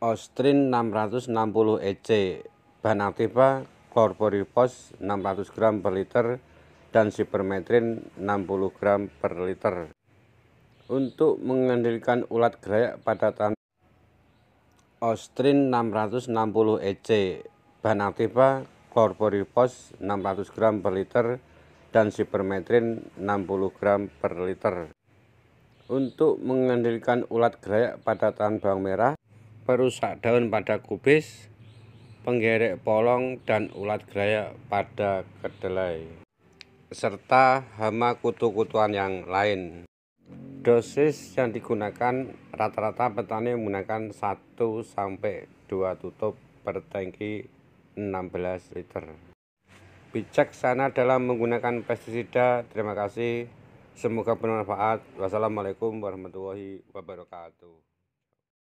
Ostrin 660 EC, bahan aktiva Corporipos 600 gram per liter dan Supermetrin 60 gram per liter. Untuk mengendalikan ulat gerak pada tanah Ostrin 660 EC, bahan aktiva Corporipos 600 gram per liter dan Supermetrin 60 gram per liter. Untuk mengendalikan ulat gerak pada tanah bawang merah perusak daun pada kubis, penggerek polong dan ulat gerayak pada kedelai, serta hama kutu-kutuan yang lain. Dosis yang digunakan rata-rata petani menggunakan 1 sampai 2 tutup per tangki 16 liter. Bijaksana dalam menggunakan pestisida. Terima kasih. Semoga bermanfaat. Wassalamualaikum warahmatullahi wabarakatuh.